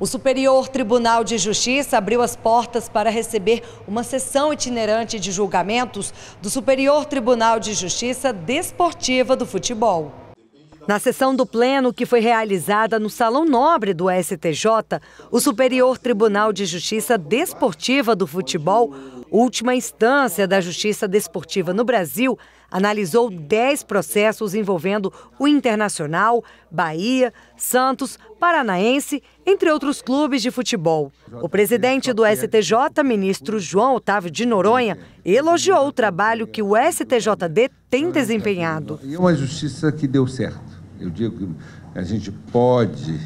O Superior Tribunal de Justiça abriu as portas para receber uma sessão itinerante de julgamentos do Superior Tribunal de Justiça Desportiva do Futebol. Na sessão do Pleno, que foi realizada no Salão Nobre do STJ, o Superior Tribunal de Justiça Desportiva do Futebol última instância da Justiça Desportiva no Brasil, analisou 10 processos envolvendo o Internacional, Bahia, Santos, Paranaense, entre outros clubes de futebol. O presidente do STJ, ministro João Otávio de Noronha, elogiou o trabalho que o STJD tem desempenhado. E uma justiça que deu certo. Eu digo que a gente pode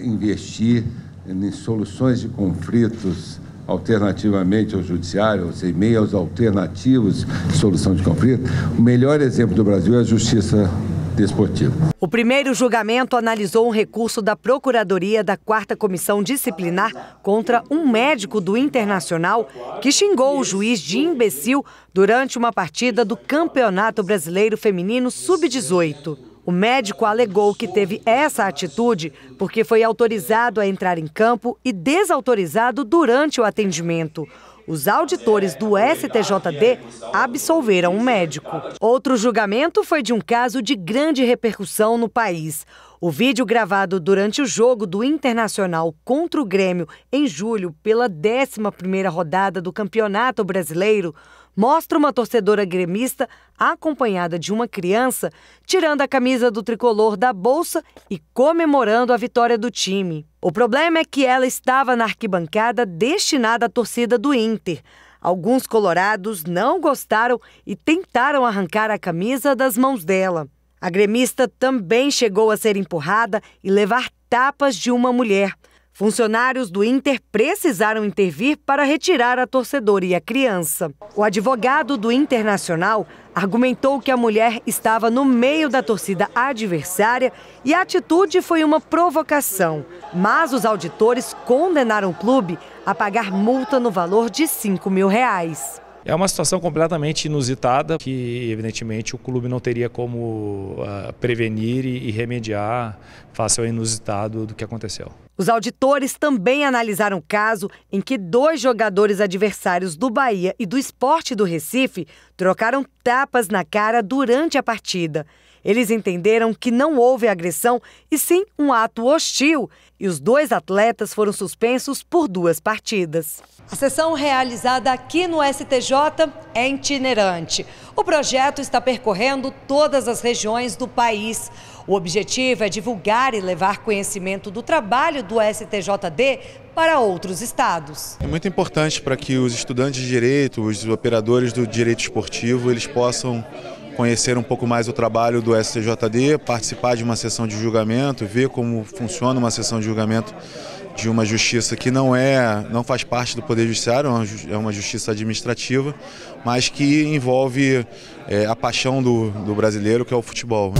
investir em soluções de conflitos alternativamente ao judiciário, ou seja, meios alternativos de solução de conflito. O melhor exemplo do Brasil é a justiça desportiva. O primeiro julgamento analisou um recurso da Procuradoria da 4 Comissão Disciplinar contra um médico do Internacional que xingou o juiz de imbecil durante uma partida do Campeonato Brasileiro Feminino Sub-18. O médico alegou que teve essa atitude porque foi autorizado a entrar em campo e desautorizado durante o atendimento. Os auditores do STJD absolveram o médico. Outro julgamento foi de um caso de grande repercussão no país. O vídeo gravado durante o jogo do Internacional contra o Grêmio em julho pela 11ª rodada do Campeonato Brasileiro mostra uma torcedora gremista acompanhada de uma criança tirando a camisa do tricolor da bolsa e comemorando a vitória do time. O problema é que ela estava na arquibancada destinada à torcida do Inter. Alguns colorados não gostaram e tentaram arrancar a camisa das mãos dela. A gremista também chegou a ser empurrada e levar tapas de uma mulher. Funcionários do Inter precisaram intervir para retirar a torcedora e a criança. O advogado do Internacional argumentou que a mulher estava no meio da torcida adversária e a atitude foi uma provocação. Mas os auditores condenaram o clube a pagar multa no valor de 5 mil reais. É uma situação completamente inusitada que, evidentemente, o clube não teria como uh, prevenir e, e remediar face ao inusitado do que aconteceu. Os auditores também analisaram o caso em que dois jogadores adversários do Bahia e do Esporte do Recife trocaram tapas na cara durante a partida. Eles entenderam que não houve agressão e sim um ato hostil, e os dois atletas foram suspensos por duas partidas. A sessão realizada aqui no STJ é itinerante. O projeto está percorrendo todas as regiões do país. O objetivo é divulgar e levar conhecimento do trabalho do STJD para outros estados. É muito importante para que os estudantes de direito, os operadores do direito esportivo, eles possam conhecer um pouco mais o trabalho do STJD, participar de uma sessão de julgamento, ver como funciona uma sessão de julgamento de uma justiça que não é, não faz parte do poder judiciário, é, é uma justiça administrativa, mas que envolve é, a paixão do, do brasileiro, que é o futebol.